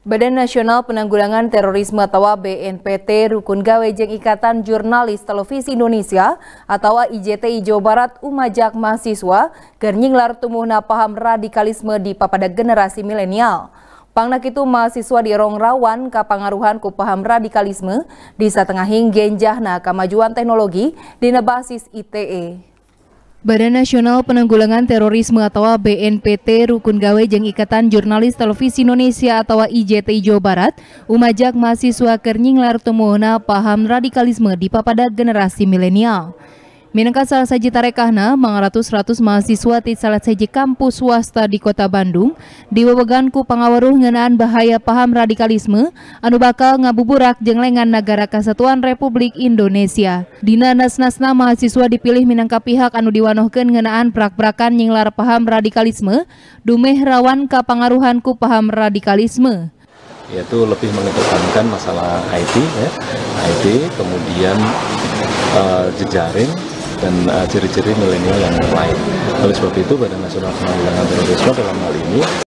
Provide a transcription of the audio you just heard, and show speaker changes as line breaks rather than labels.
Badan Nasional Penanggulangan Terorisme atau BNPT Rukun Gawe Ikatan Jurnalis Televisi Indonesia atau IJTI Jawa Barat umajak mahasiswa gernyinglar tumuhna paham radikalisme di papada generasi milenial. Pangnak itu mahasiswa di Rong Rawan kapangaruhan ku paham radikalisme di satengahing genjahna kemajuan teknologi di nebasis ITE. Badan Nasional Penanggulangan Terorisme atau BNPT Rukun Gawe jeng Ikatan Jurnalis Televisi Indonesia atau IJT Jawa Barat umajak mahasiswa Kernyinglar Temuhna paham radikalisme di papada generasi milenial. Minangka salah saji tarekahna, mengaratus ratus mahasiswa di salah saji kampus swasta di kota Bandung, diwewegan ku ngenaan bahaya paham radikalisme, anu bakal ngabuburak jenglengan negara kesatuan Republik Indonesia. Dina nasnasna mahasiswa dipilih minangka pihak anu diwanohkeun ngenaan prak-prakan nyinglar paham radikalisme, dumeh rawan kepengaruhanku pengaruhanku paham radikalisme
yaitu lebih mengedepankan masalah IT ya IT kemudian uh, jejaring dan eh, ciri ciri milenial yang lain oleh sebab itu badan nasional penanggulangan terorisme dalam hal ini